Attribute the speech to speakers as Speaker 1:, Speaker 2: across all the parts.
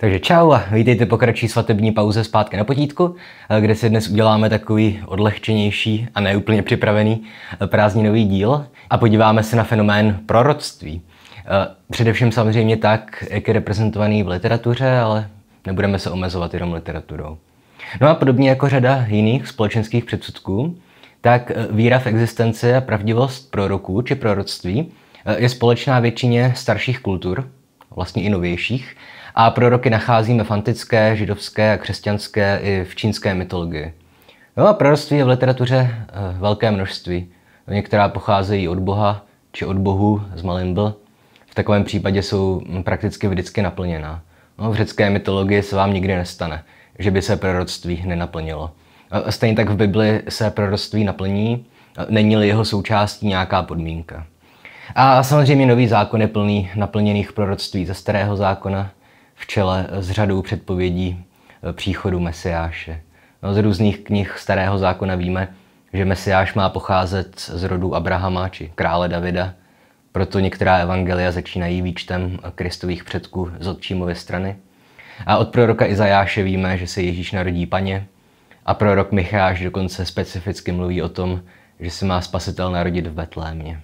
Speaker 1: Takže čau a vítejte po kratší svatební pauze zpátky na potítku, eh, kde si dnes uděláme takový odlehčenější a neúplně připravený eh, prázdninový díl a podíváme se na fenomén proroctví. Eh, především samozřejmě tak, jak je reprezentovaný v literatuře, ale nebudeme se omezovat jenom literaturou. No a podobně jako řada jiných společenských předsudků, tak víra v existenci a pravdivost proroků či proroctví je společná většině starších kultur, vlastně i novějších, a proroky nacházíme v antické, židovské a křesťanské i v čínské mytologii. No a proroctví je v literatuře eh, velké množství. Některá pocházejí od Boha či od Bohu z Malinbl. V takovém případě jsou hm, prakticky vždycky naplněná. No, v řecké mytologii se vám nikdy nestane, že by se proroctví nenaplnilo. Stejně tak v Bibli se proroctví naplní, není-li jeho součástí nějaká podmínka. A samozřejmě nový zákon je plný naplněných proroctví ze starého zákona, v čele s řadou předpovědí eh, příchodu Mesiáše. No, z různých knih Starého zákona víme, že Mesiáš má pocházet z rodu Abrahama či krále Davida, proto některá evangelia začínají výčtem kristových předků z odčímové strany. A od proroka Izajáše víme, že se Ježíš narodí paně a prorok Micháš dokonce specificky mluví o tom, že se má spasitel narodit v Betlémě.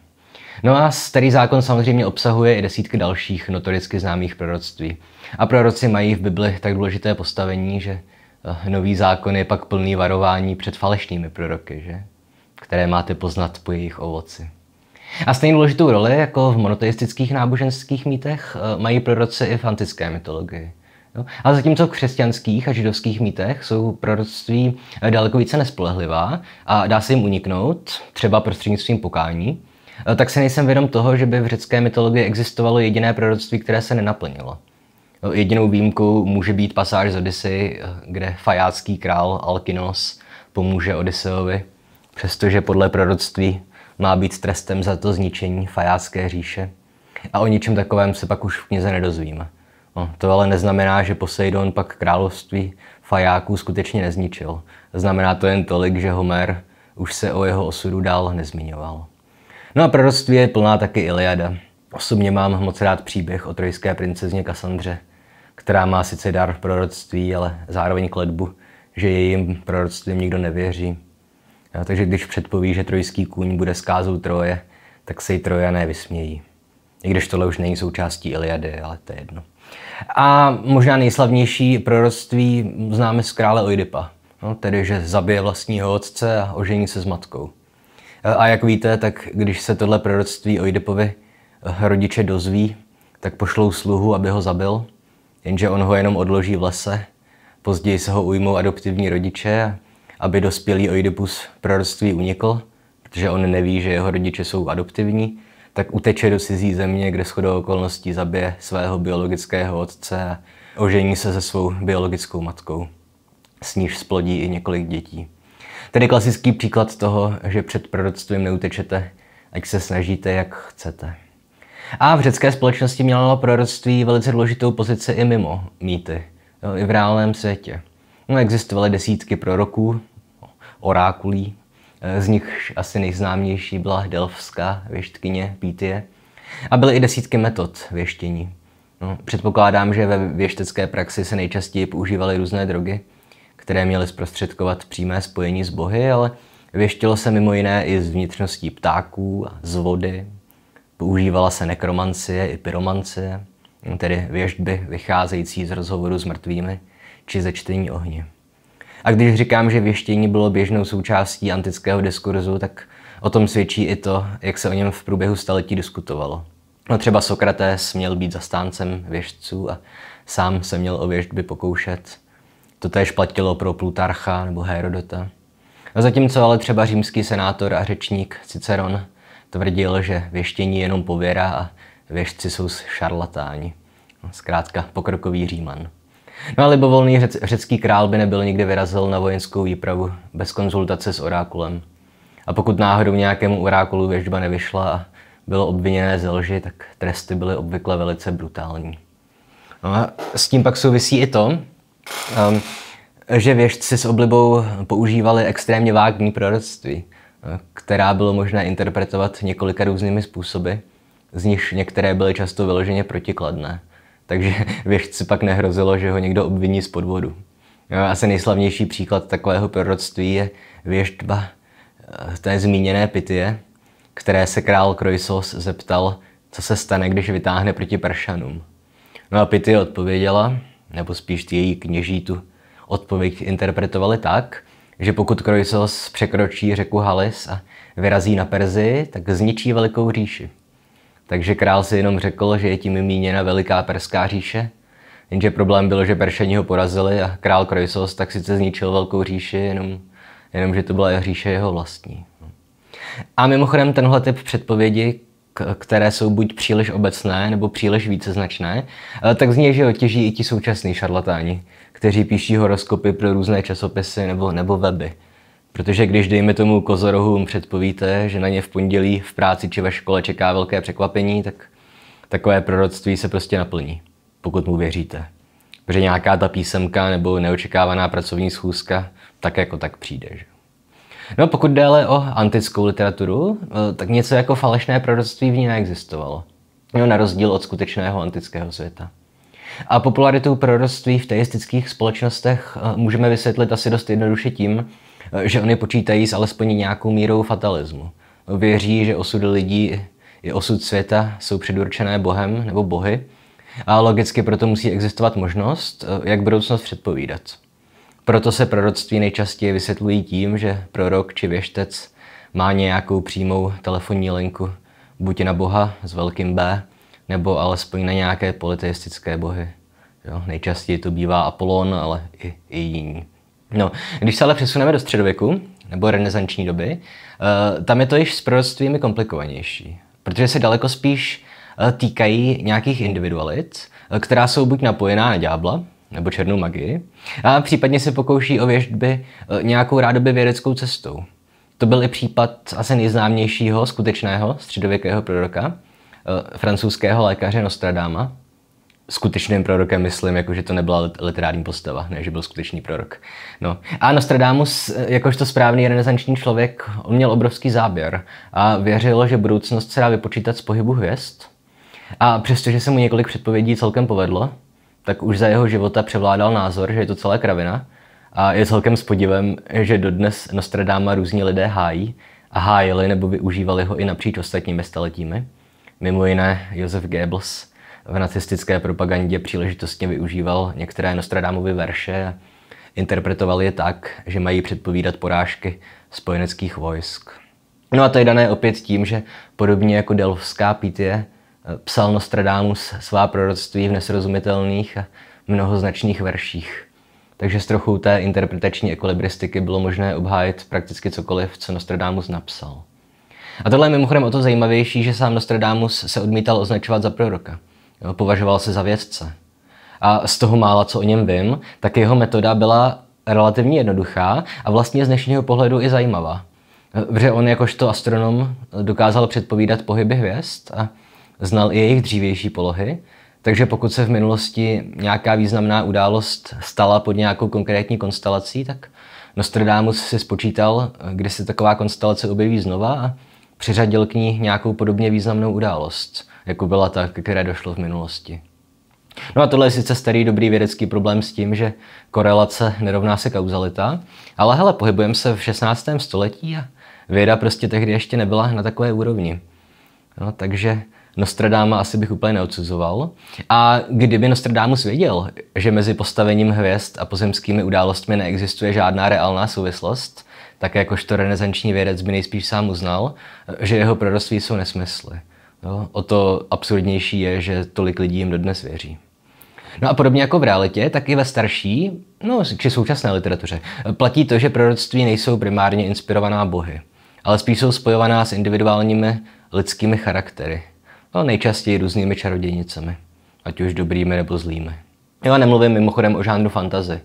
Speaker 1: No a starý zákon samozřejmě obsahuje i desítky dalších notoricky známých proroctví. A proroci mají v Bibli tak důležité postavení, že eh, nový zákon je pak plný varování před falešnými proroky, že? které máte poznat po jejich ovoci. A stejně důležitou roli, jako v monoteistických náboženských mýtech, eh, mají proroci i v antické mytologii. No, ale zatímco v křesťanských a židovských mýtech jsou proroctví eh, daleko více nespolehlivá a dá se jim uniknout, třeba prostřednictvím pokání, Eh, tak si nejsem vědom toho, že by v řecké mytologii existovalo jediné proroctví, které se nenaplnilo. Eh, jedinou výjimkou může být pasáž z Odysy, eh, kde fajácký král Alkinos pomůže Odyseovi, přestože podle proroctví má být trestem za to zničení fajácké říše. A o ničem takovém se pak už v knize nedozvíme. No, to ale neznamená, že Poseidon pak království fajáků skutečně nezničil. Znamená to jen tolik, že Homer už se o jeho osudu dál nezmiňoval. No a proroctví je plná taky Iliada. Osobně mám moc rád příběh o trojské princezně Kassandře, která má sice dar proroctví, ale zároveň kletbu, že jejím proroctvím nikdo nevěří. No, takže když předpoví, že trojský kůň bude skázou Troje, tak se i Trojané vysmějí. I když tohle už není součástí Iliady, ale to je jedno. A možná nejslavnější proroctví známe z krále Oidipa, no, tedy že zabije vlastního otce a ožení se s matkou. A jak víte, tak když se tohle proroctví o rodiče dozví, tak pošlou sluhu, aby ho zabil, jenže on ho jenom odloží v lese. Později se ho ujmou adoptivní rodiče, aby dospělý Oidipus proroctví unikl, protože on neví, že jeho rodiče jsou adoptivní, tak uteče do cizí země, kde shodou okolností zabije svého biologického otce a ožení se se svou biologickou matkou. S níž splodí i několik dětí. Tedy klasický příklad toho, že před proroctvím neutečete, ať se snažíte, jak chcete. A v řecké společnosti mělo proroctví velice důležitou pozici i mimo mýty, jo, i v reálném světě. No, existovaly desítky proroků, orákulí, e, z nich asi nejznámější byla delfská věštkyně Pítie. A byly i desítky metod věštění. No, předpokládám, že ve věštecké praxi se nejčastěji používaly různé drogy, které měly zprostředkovat přímé spojení s bohy, ale věštilo se mimo jiné i z vnitřností ptáků a z vody. Používala se nekromancie i pyromancie, tedy věžby vycházející z rozhovoru s mrtvými či ze čtení ohně. A když říkám, že věštění bylo běžnou součástí antického diskurzu, tak o tom svědčí i to, jak se o něm v průběhu staletí diskutovalo. No třeba Sokrates měl být zastáncem věštců a sám se měl o věštby pokoušet. To též platilo pro Plutarcha nebo Herodota. A zatímco ale třeba římský senátor a řečník Ciceron tvrdil, že věštění je jenom pověra a věšci jsou šarlatáni. Zkrátka pokrokový říman. No a libovolný řec, řecký král by nebyl nikdy vyrazil na vojenskou výpravu bez konzultace s orákulem. A pokud náhodou nějakému orákulu věžba nevyšla a bylo obviněné ze lži, tak tresty byly obvykle velice brutální. No a s tím pak souvisí i to, um, že věžci s oblibou používali extrémně vágní proroctví, eh, která bylo možné interpretovat několika různými způsoby, z nichž některé byly často vyloženě protikladné. Takže věžci pak nehrozilo, že ho někdo obviní z podvodu. Asi nejslavnější příklad takového proroctví je věštba eh, té zmíněné pitie, které se král Kroisos zeptal, co se stane, když vytáhne proti pršanům. No a Pity odpověděla, nebo spíš ty její kněží tu odpověď interpretovali tak, že pokud Krojsos překročí řeku Halis a vyrazí na Perzi, tak zničí velikou říši. Takže král si jenom řekl, že je tím míněna veliká perská říše, jenže problém bylo, že Peršeni ho porazili a král Krojsos tak sice zničil velkou říši, jenom, jenom že to byla říše jeho vlastní. A mimochodem tenhle typ předpovědi které jsou buď příliš obecné nebo příliš víceznačné, eh, tak z něj že těží i ti současní šarlatáni, kteří píší horoskopy pro různé časopisy nebo, nebo weby. Protože když, dejme tomu, kozorohům předpovíte, že na ně v pondělí v práci či ve škole čeká velké překvapení, tak takové proroctví se prostě naplní, pokud mu věříte. Protože nějaká ta písemka nebo neočekávaná pracovní schůzka tak jako tak přijde. Že? No pokud jde ale o antickou literaturu, no, tak něco jako falešné proroctví v ní neexistovalo. No, na rozdíl od skutečného antického světa. A popularitu proroctví v teistických společnostech eh, můžeme vysvětlit asi dost jednoduše tím, eh, že oni počítají s alespoň nějakou mírou fatalismu. Věří, že osud lidí i osud světa jsou předurčené Bohem nebo bohy a logicky proto musí existovat možnost, eh, jak budoucnost předpovídat. Proto se proroctví nejčastěji vysvětlují tím, že prorok či věštec má nějakou přímou telefonní linku, buď na Boha s velkým B, nebo alespoň na nějaké politeistické bohy. Jo, nejčastěji to bývá Apolon, ale i, i jiní. No, když se ale přesuneme do středověku, nebo renesanční doby, eh, tam je to již s proroctvími komplikovanější, protože se daleko spíš eh, týkají nějakých individualit, eh, která jsou buď napojená na ďábla, nebo černou magii, a případně se pokouší o věžby e, nějakou rádoby vědeckou cestou. To byl i případ asi nejznámějšího skutečného středověkého proroka, e, francouzského lékaře Nostradama. Skutečným prorokem myslím, jakože to nebyla literární postava, ne, že byl skutečný prorok. No. A Nostradamus, e, jakožto správný renesanční člověk, on měl obrovský záběr a věřil, že budoucnost se dá vypočítat z pohybu hvězd. A přestože se mu několik předpovědí celkem povedlo, tak už za jeho života převládal názor, že je to celá kravina. A je celkem s podivem, že dodnes Nostradáma různí lidé hájí a hájili nebo využívali ho i napříč ostatními staletími. Mimo jiné Josef Goebbels v nacistické propagandě příležitostně využíval některé Nostradámovy verše a interpretoval je tak, že mají předpovídat porážky spojeneckých vojsk. No a to je dané opět tím, že podobně jako delovská pítě, psal Nostradamus svá proroctví v nesrozumitelných a mnohoznačných verších. Takže s trochou té interpretační ekolibristiky bylo možné obhájit prakticky cokoliv, co Nostradamus napsal. A tohle je mimochodem o to zajímavější, že sám Nostradamus se odmítal označovat za proroka. Považoval se za vědce. A z toho mála, co o něm vím, tak jeho metoda byla relativně jednoduchá a vlastně z dnešního pohledu i zajímavá. Protože on jakožto astronom dokázal předpovídat pohyby hvězd a znal i jejich dřívější polohy, takže pokud se v minulosti nějaká významná událost stala pod nějakou konkrétní konstelací, tak Nostradamus si spočítal, kdy se taková konstelace objeví znova a přiřadil k ní nějakou podobně významnou událost, jako byla ta, které došlo v minulosti. No a tohle je sice starý dobrý vědecký problém s tím, že korelace nerovná se kauzalita, ale hele, pohybujeme se v 16. století a věda prostě tehdy ještě nebyla na takové úrovni. No, takže Nostradáma asi bych úplně neodsuzoval. A kdyby Nostradámus věděl, že mezi postavením hvězd a pozemskými událostmi neexistuje žádná reálná souvislost, tak jakožto renesanční vědec by nejspíš sám uznal, že jeho proroctví jsou nesmysly. Jo? O to absurdnější je, že tolik lidí jim dodnes věří. No a podobně jako v realitě, tak i ve starší, no či současné literatuře, platí to, že proroctví nejsou primárně inspirovaná bohy, ale spíš jsou spojovaná s individuálními lidskými charaktery ale no, nejčastěji různými čarodějnicemi, ať už dobrými nebo zlými. Já nemluvím mimochodem o žánru fantazy,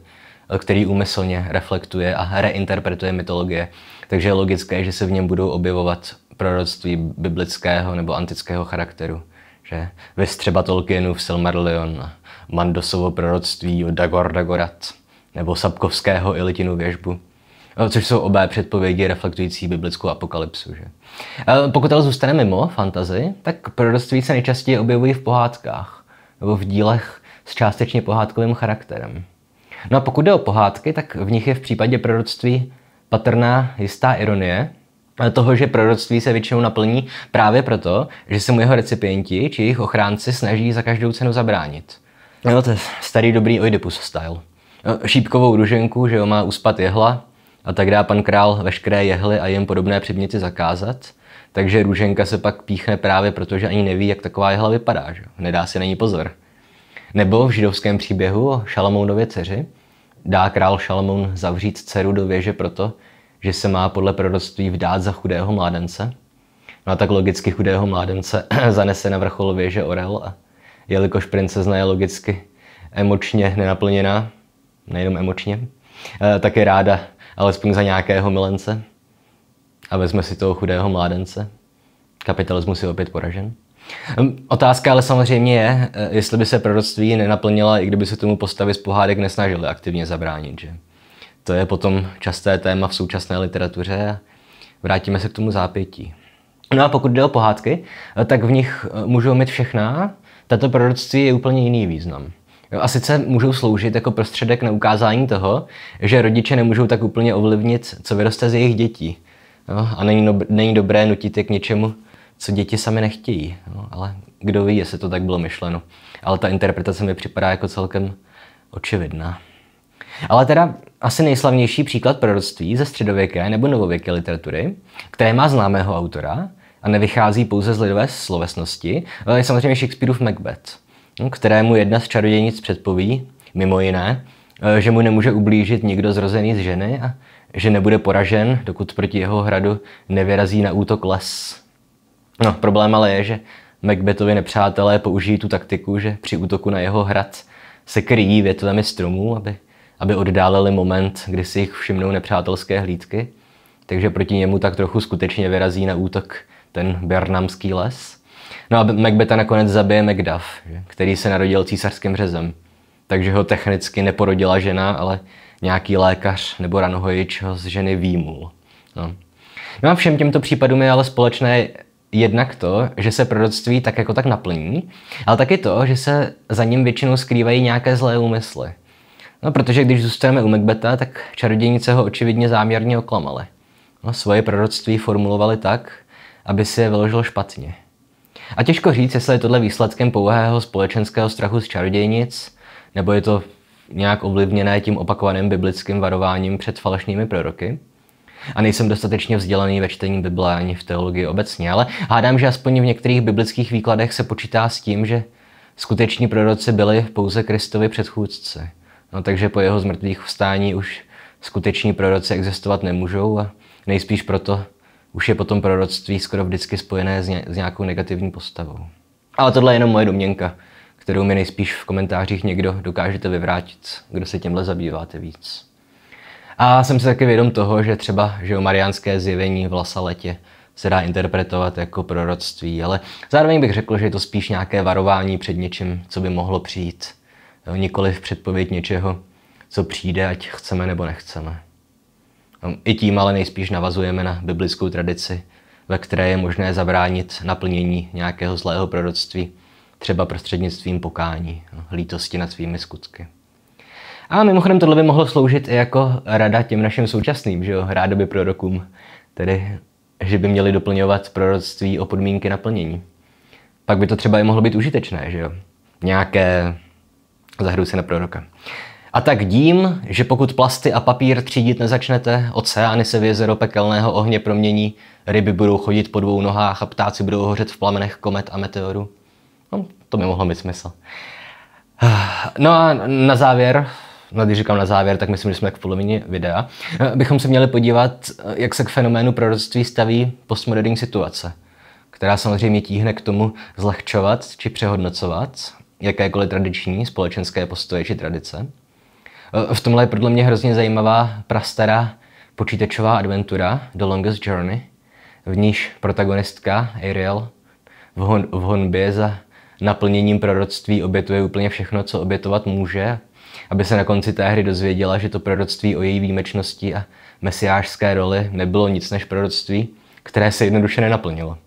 Speaker 1: který úmyslně reflektuje a reinterpretuje mytologie, takže je logické, že se v něm budou objevovat proroctví biblického nebo antického charakteru. Že vy třeba Tolkienův Silmarillion, Mandosovo proroctví o Dagor Dagorat, nebo Sapkovského Ilitinu věžbu. Eh, což jsou obé předpovědi reflektující biblickou apokalypsu. Že? Eh, pokud ale zůstane mimo fantazy, tak proroctví se nejčastěji objevují v pohádkách nebo v dílech s částečně pohádkovým charakterem. No a pokud jde o pohádky, tak v nich je v případě proroctví patrná jistá ironie, toho, že proroctví se většinou naplní právě proto, že se mu jeho recipienti či jejich ochránci snaží za každou cenu zabránit. No to je starý dobrý Oedipus style. Eh, šípkovou ruženku, že jo, má uspat jehla, a tak dá pan král veškeré jehly a jim podobné předměty zakázat. Takže růženka se pak píchne právě proto, že ani neví, jak taková jehla vypadá. Že? Nedá si na ní pozor. Nebo v židovském příběhu o Šalamounově dceři dá král Šalamoun zavřít dceru do věže proto, že se má podle proroctví vdát za chudého mládence. No a tak logicky chudého mládence zanese na vrchol věže orel a jelikož princezna je logicky emočně nenaplněná, nejenom emočně, eh, tak je ráda alespoň za nějakého milence. A vezme si toho chudého mládence. Kapitalismus je opět poražen. Ehm, otázka ale samozřejmě je, eh, jestli by se proroctví nenaplnila, i kdyby se tomu postavy z pohádek nesnažili aktivně zabránit. Že? To je potom časté téma v současné literatuře a vrátíme se k tomu zápětí. No a pokud jde o pohádky, eh, tak v nich eh, můžou mít všechna. Tato proroctví je úplně jiný význam. Jo, a sice můžou sloužit jako prostředek na ukázání toho, že rodiče nemůžou tak úplně ovlivnit, co vyroste z jejich dětí. Jo, a není, no, není dobré nutit je k něčemu, co děti sami nechtějí. Jo, ale kdo ví, jestli to tak bylo myšleno. Ale ta interpretace mi připadá jako celkem očividná. Ale teda asi nejslavnější příklad proroctví ze středověké nebo novověké literatury, které má známého autora a nevychází pouze z lidové slovesnosti, je samozřejmě Shakespeareův Macbeth kterému jedna z čarodějnic předpoví, mimo jiné, eh, že mu nemůže ublížit nikdo zrozený z ženy a že nebude poražen, dokud proti jeho hradu nevyrazí na útok les. No, problém ale je, že Macbethovi nepřátelé použijí tu taktiku, že při útoku na jeho hrad se kryjí větvemi stromů, aby, aby oddálili moment, kdy si jich všimnou nepřátelské hlídky. Takže proti němu tak trochu skutečně vyrazí na útok ten Bernamský les. No a Macbeta nakonec zabije Macduff, který se narodil císařským řezem. Takže ho technicky neporodila žena, ale nějaký lékař nebo ranohojič ho z ženy výmul. No. no a všem těmto případům je ale společné jednak to, že se proroctví tak jako tak naplní, ale taky to, že se za ním většinou skrývají nějaké zlé úmysly. No, protože když zůstaneme u Macbeta, tak čarodějnice ho očividně záměrně oklamaly. No, svoje proroctví formulovali tak, aby si je vyložil špatně. A těžko říct, jestli je tohle výsledkem pouhého společenského strachu z čarodějnic, nebo je to nějak ovlivněné tím opakovaným biblickým varováním před falešnými proroky. A nejsem dostatečně vzdělaný ve čtení Bible ani v teologii obecně, ale hádám, že aspoň v některých biblických výkladech se počítá s tím, že skuteční proroci byli pouze Kristovi předchůdci. No, takže po jeho zmrtvých vstání už skuteční proroci existovat nemůžou a nejspíš proto už je potom proroctví skoro vždycky spojené s nějakou negativní postavou. Ale tohle je jenom moje domněnka, kterou mi nejspíš v komentářích někdo dokážete vyvrátit, kdo se těmhle zabýváte víc. A jsem si taky vědom toho, že třeba že o mariánské zjevení v Lasaletě se dá interpretovat jako proroctví, ale zároveň bych řekl, že je to spíš nějaké varování před něčím, co by mohlo přijít. Nikoliv nikoli v předpověď něčeho, co přijde, ať chceme nebo nechceme. No, I tím ale nejspíš navazujeme na biblickou tradici, ve které je možné zabránit naplnění nějakého zlého proroctví, třeba prostřednictvím pokání, no, lítosti nad svými skutky. A mimochodem tohle by mohlo sloužit i jako rada těm našim současným, že jo, rádoby prorokům, tedy že by měli doplňovat proroctví o podmínky naplnění. Pak by to třeba i mohlo být užitečné, že jo. Nějaké, zahraju se na proroka, a tak dím, že pokud plasty a papír třídit nezačnete, oceány se v jezero pekelného ohně promění, ryby budou chodit po dvou nohách a ptáci budou hořet v plamenech komet a meteoru. No, to by mohlo mít smysl. No a na závěr, no když říkám na závěr, tak myslím, že jsme v polovině videa, bychom se měli podívat, jak se k fenoménu proroctví staví postmoderní situace, která samozřejmě tíhne k tomu zlehčovat či přehodnocovat jakékoliv tradiční společenské postoje či tradice. Eh, v tomhle je podle mě hrozně zajímavá prastará počítačová adventura The Longest Journey, v níž protagonistka Ariel v, hon- v honbě za naplněním proroctví obětuje úplně všechno, co obětovat může, aby se na konci té hry dozvěděla, že to proroctví o její výjimečnosti a mesiářské roli nebylo nic než proroctví, které se jednoduše nenaplnilo.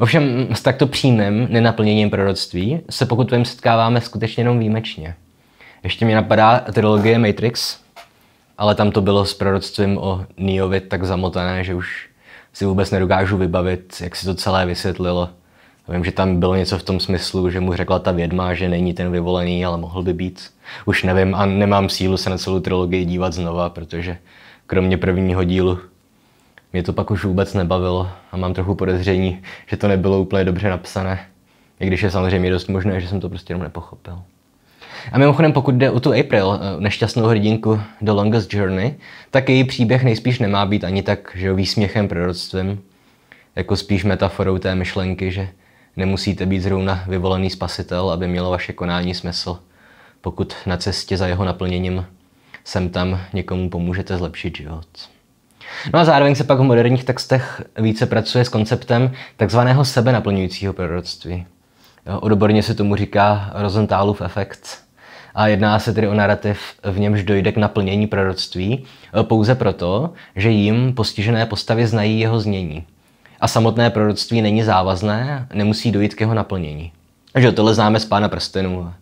Speaker 1: Ovšem s takto přímým nenaplněním proroctví se pokud vím setkáváme skutečně jenom výjimečně. Ještě mi napadá trilogie Matrix, ale tam to bylo s proroctvím o Neovi tak zamotané, že už si vůbec nedokážu vybavit, jak si to celé vysvětlilo. Vím, že tam bylo něco v tom smyslu, že mu řekla ta vědma, že není ten vyvolený, ale mohl by být. Už nevím a nemám sílu se na celou trilogii dívat znova, protože kromě prvního dílu mě to pak už vůbec nebavilo a mám trochu podezření, že to nebylo úplně dobře napsané. I když je samozřejmě dost možné, že jsem to prostě jenom nepochopil. A mimochodem, pokud jde o tu April, eh, nešťastnou hrdinku The Longest Journey, tak její příběh nejspíš nemá být ani tak že výsměchem proroctvím, jako spíš metaforou té myšlenky, že nemusíte být zrovna vyvolený spasitel, aby mělo vaše konání smysl, pokud na cestě za jeho naplněním sem tam někomu pomůžete zlepšit život. No a zároveň se pak v moderních textech více pracuje s konceptem takzvaného sebenaplňujícího proroctví. odborně se tomu říká Rosenthalův efekt a jedná se tedy o narrativ, v němž dojde k naplnění proroctví e, pouze proto, že jim postižené postavy znají jeho znění. A samotné proroctví není závazné, nemusí dojít k jeho naplnění. Že tohle známe z Pána prstenů,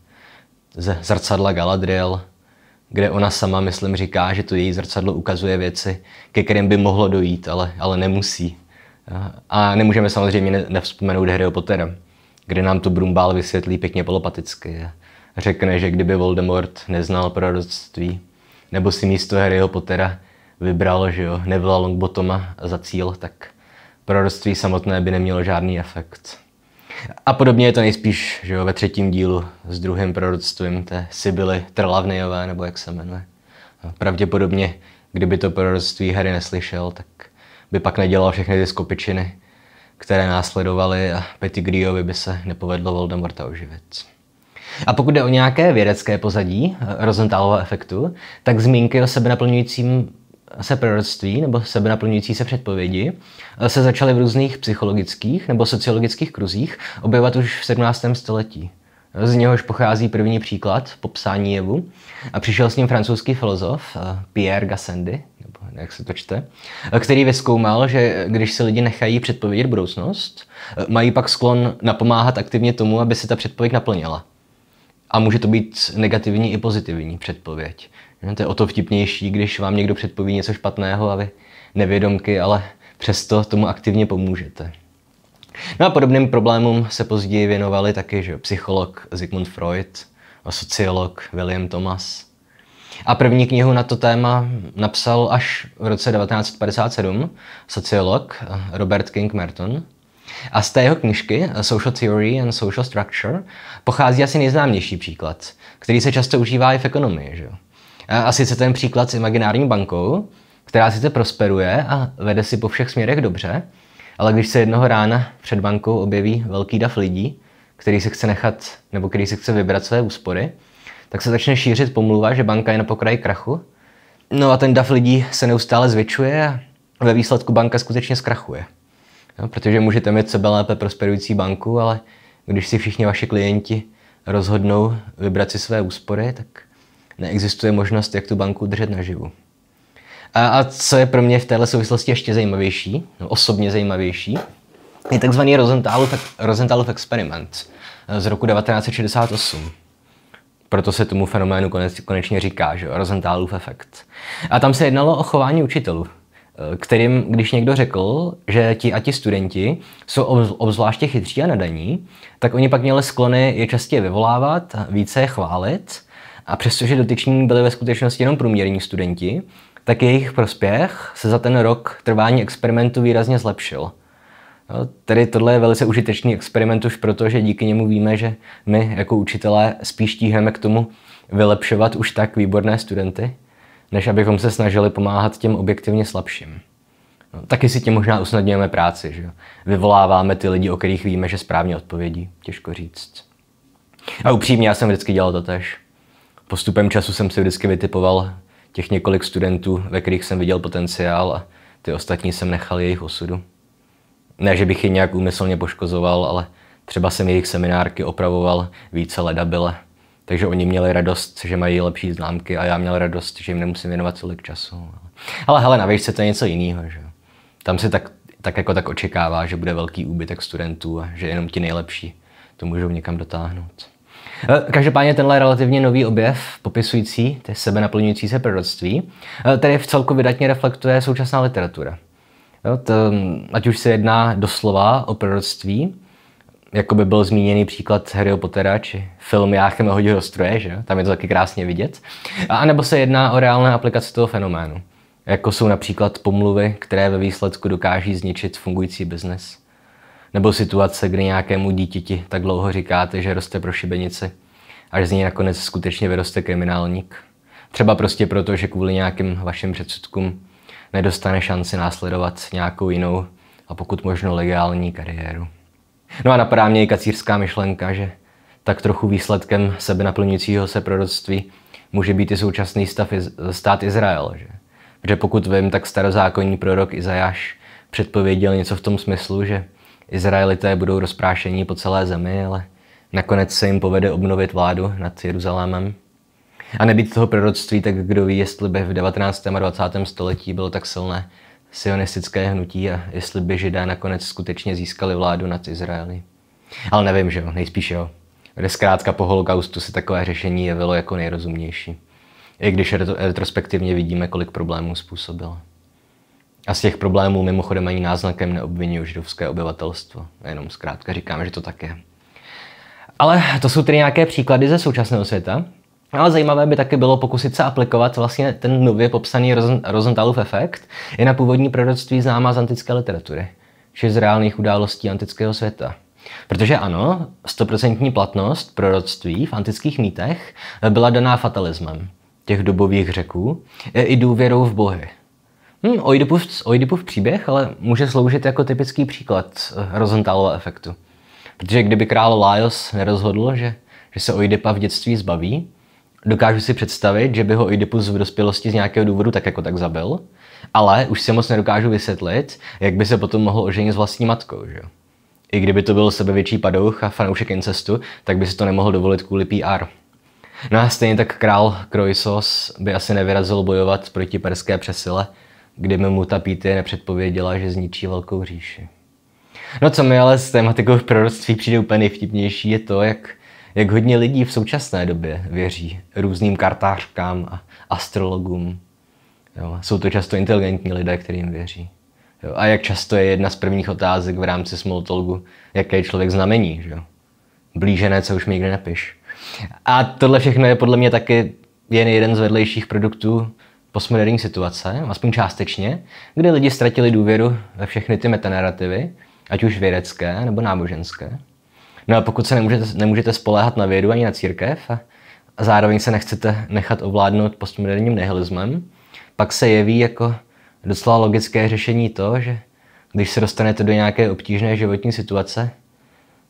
Speaker 1: ze zrcadla Galadriel, kde ona sama, myslím, říká, že to její zrcadlo ukazuje věci, ke kterým by mohlo dojít, ale, ale nemusí. A nemůžeme samozřejmě nevzpomenout Harry Pottera, kde nám to Brumbál vysvětlí pěkně polopaticky řekne, že kdyby Voldemort neznal proroctví, nebo si místo Harryho Pottera vybral, že jo, nebyla Longbottoma za cíl, tak proroctví samotné by nemělo žádný efekt. A podobně je to nejspíš že jo, ve třetím dílu s druhým proroctvím té Sibily Trlavnejové, nebo jak se jmenuje. Pravděpodobně, kdyby to proroctví Harry neslyšel, tak by pak nedělal všechny ty skopičiny, které následovaly a Griovi by se nepovedlo Voldemorta oživit. A pokud jde o nějaké vědecké pozadí eh, Rosenthalova efektu, tak zmínky o sebenaplňujícím se proroctví nebo sebenaplňující se předpovědi eh, se začaly v různých psychologických nebo sociologických kruzích objevovat už v 17. století. Z něhož pochází první příklad popsání jevu a přišel s ním francouzský filozof eh, Pierre Gassendi, nebo jak se to čte, který vyskoumal, že když si lidi nechají předpovědět budoucnost, mají pak sklon napomáhat aktivně tomu, aby se ta předpověď naplnila. A může to být negativní i pozitivní předpověď. No, to je o to vtipnější, když vám někdo předpoví něco špatného a vy nevědomky, ale přesto tomu aktivně pomůžete. No a podobným problémům se později věnovali taky že psycholog Sigmund Freud a sociolog William Thomas. A první knihu na to téma napsal až v roce 1957 sociolog Robert King Merton. A z té jeho knižky eh, Social Theory and Social Structure pochází asi nejznámější příklad, který se často užívá i v ekonomii. Že? A sice ten příklad s imaginární bankou, která sice prosperuje a vede si po všech směrech dobře, ale když se jednoho rána před bankou objeví velký dav lidí, který si chce nechat nebo který si chce vybrat své úspory, tak se začne šířit pomluva, že banka je na pokraji krachu. No a ten dav lidí se neustále zvětšuje a ve výsledku banka skutečně zkrachuje. Jo, protože můžete mít sebe lépe prosperující banku, ale když si všichni vaši klienti rozhodnou vybrat si své úspory, tak neexistuje možnost, jak tu banku držet naživu. A, a co je pro mě v této souvislosti ještě zajímavější, no osobně zajímavější, je takzvaný Rosenthalův, Rosenthalův experiment eh, z roku 1968. Proto se tomu fenoménu konec, konečně říká, že Rosenthalův efekt. A tam se jednalo o chování učitelů. Eh, kterým, když někdo řekl, že ti a ti studenti jsou obzvláště chytří a nadaní, tak oni pak měli sklony je častěji vyvolávat, více je chválit a přestože dotyční byli ve skutečnosti jenom průměrní studenti, tak jejich prospěch se za ten rok trvání experimentu výrazně zlepšil. No, tedy tohle je velice užitečný experiment už proto, že díky němu víme, že my jako učitelé spíš tíhneme k tomu vylepšovat už tak výborné studenty než abychom se snažili pomáhat těm objektivně slabším. No, taky si tím možná usnadňujeme práci, že Vyvoláváme ty lidi, o kterých víme, že správně odpovědí, těžko říct. A upřímně, já jsem vždycky dělal to tež. Postupem času jsem si vždycky vytipoval těch několik studentů, ve kterých jsem viděl potenciál a ty ostatní jsem nechal jejich osudu. Ne, že bych je nějak úmyslně poškozoval, ale třeba jsem jejich seminárky opravoval více ledabile. Takže oni měli radost, že mají lepší známky a já měl radost, že jim nemusím věnovat tolik času. No. Ale hele, na výšce to je něco jiného. Že? Tam se tak, tak jako tak očekává, že bude velký úbytek studentů a že jenom ti nejlepší to můžou někam dotáhnout. Eh, každopádně tenhle relativně nový objev, popisující ty sebe naplňující se proroctví, eh, tedy v celku vydatně reflektuje současná literatura. Jo, to, hm, ať už se jedná doslova o proroctví, jakoby byl zmíněný příklad Harry Pottera či film Jáchem a hodil do stroje, že? tam je to taky krásně vidět. A nebo se jedná o reálné aplikace toho fenoménu, jako jsou například pomluvy, které ve výsledku dokáží zničit fungující biznes. Nebo situace, kdy nějakému dítěti tak dlouho říkáte, že roste pro šibenici, až z něj nakonec skutečně vyroste kriminálník. Třeba prostě proto, že kvůli nějakým vašim předsudkům nedostane šanci následovat nějakou jinou a pokud možno legální kariéru. No a napadá mě i kacířská myšlenka, že tak trochu výsledkem sebe naplňujícího se proroctví může být i současný stav iz, stát Izrael. Že? Protože pokud vím, tak starozákonní prorok Izajáš předpověděl něco v tom smyslu, že Izraelité budou rozprášení po celé zemi, ale nakonec se jim povede obnovit vládu nad Jeruzalémem. A nebýt toho proroctví, tak kdo ví, jestli by v 19. a 20. století bylo tak silné sionistické hnutí a jestli by židé nakonec skutečně získali vládu nad Izraeli. Ale nevím, že jo, nejspíš jo. Zkrátka po holokaustu se takové řešení jevilo jako nejrozumnější. I když retrospektivně vidíme, kolik problémů způsobilo. A z těch problémů mimochodem ani náznakem neobvinuju židovské obyvatelstvo. Jenom zkrátka říkám, že to tak je. Ale to jsou tedy nějaké příklady ze současného světa, No ale zajímavé by taky bylo pokusit se aplikovat vlastně ten nově popsaný Rosenthalův efekt i na původní proroctví známá z antické literatury, či z reálných událostí antického světa. Protože ano, stoprocentní platnost proroctví v antických mýtech byla daná fatalismem těch dobových řeků e, i důvěrou v bohy. Hmm, Oidipův, Oidipův příběh ale může sloužit jako typický příklad Rosenthalova efektu. Protože kdyby král Lajos nerozhodl, že, že se Oidipa v dětství zbaví, dokážu si představit, že by ho Oedipus v dospělosti z nějakého důvodu tak jako tak zabil, ale už si moc nedokážu vysvětlit, jak by se potom mohl oženit s vlastní matkou, že I kdyby to byl sebevětší padouch a fanoušek incestu, tak by si to nemohl dovolit kvůli PR. No a stejně tak král Kroisos by asi nevyrazil bojovat proti perské přesile, kdyby mu ta Píty nepředpověděla, že zničí velkou říši. No co mi ale s tématikou v proroctví přijde úplně nejvtipnější je to, jak jak hodně lidí v současné době věří různým kartářkám a astrologům. Jo, jsou to často inteligentní lidé, kterým věří. Jo, a jak často je jedna z prvních otázek v rámci smoltolgu, jaké je člověk znamení, že Blížené, co už mi nikdy nepiš. A tohle všechno je podle mě taky jen jeden z vedlejších produktů postmoderní situace, aspoň částečně, kde lidi ztratili důvěru ve všechny ty metanarrativy, ať už vědecké nebo náboženské. No a pokud se nemůžete, nemůžete spoléhat na vědu ani na církev a zároveň se nechcete nechat ovládnout postmoderním nihilismem, pak se jeví jako docela logické řešení to, že když se dostanete do nějaké obtížné životní situace,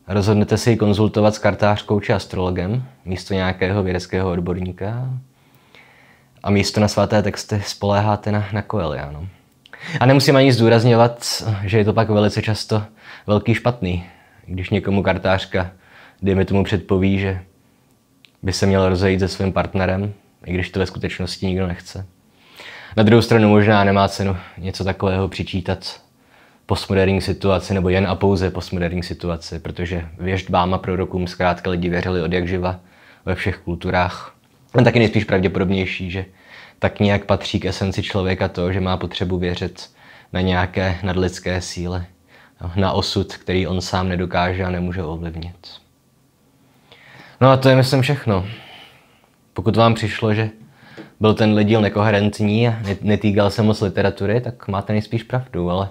Speaker 1: rozhodnete si ji konzultovat s kartářkou či astrologem místo nějakého vědeckého odborníka a místo na svaté texty spoléháte na, na Coeliano. A nemusím ani zdůrazňovat, že je to pak velice často velký špatný, když někomu kartářka, dejme tomu, předpoví, že by se měl rozejít se svým partnerem, i když to ve skutečnosti nikdo nechce. Na druhou stranu možná nemá cenu něco takového přičítat postmoderní situaci nebo jen a pouze postmoderní situaci, protože věždbám a prorokům zkrátka lidi věřili od jak živa ve všech kulturách. A taky nejspíš pravděpodobnější, že tak nějak patří k esenci člověka to, že má potřebu věřit na nějaké nadlidské síly na osud, který on sám nedokáže a nemůže ovlivnit. No a to je, myslím, všechno. Pokud vám přišlo, že byl ten díl nekoherentní a netýkal se moc literatury, tak máte nejspíš pravdu, ale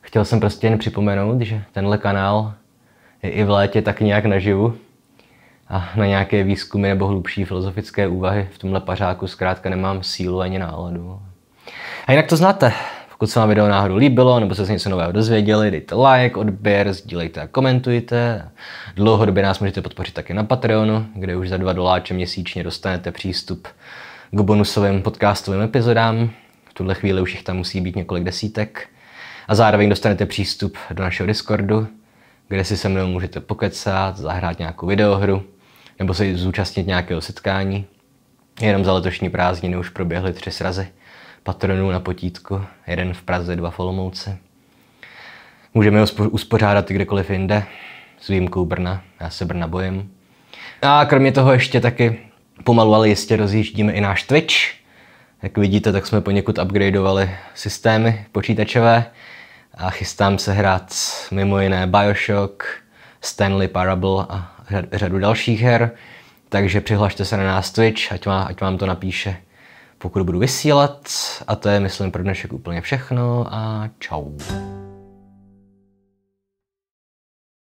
Speaker 1: chtěl jsem prostě jen připomenout, že tenhle kanál je i v létě tak nějak naživu a na nějaké výzkumy nebo hlubší filozofické úvahy v tomhle pařáku zkrátka nemám sílu ani náladu. A jinak to znáte, pokud se vám video náhodou líbilo nebo se z něco nového dozvěděli, dejte like, odběr, sdílejte a komentujte. Dlouhodobě nás můžete podpořit také na Patreonu, kde už za dva doláče měsíčně dostanete přístup k bonusovým podcastovým epizodám. V tuhle chvíli už jich tam musí být několik desítek. A zároveň dostanete přístup do našeho Discordu, kde si se mnou můžete pokecat, zahrát nějakou videohru nebo se zúčastnit nějakého setkání. Jenom za letošní prázdniny už proběhly tři srazy patronů na potítku, jeden v Praze, dva v Olomouci. Můžeme ho uspořádat kdekoliv jinde, s výjimkou Brna, já se Brna bojím. A kromě toho ještě taky pomalu, ale jistě rozjíždíme i náš Twitch. Jak vidíte, tak jsme poněkud upgradeovali systémy počítačové a chystám se hrát mimo jiné Bioshock, Stanley Parable a řadu dalších her. Takže přihlašte se na nás Twitch, ať, má, ať vám to napíše pokud budu vysílat. A to je, myslím, pro dnešek úplně všechno a čau.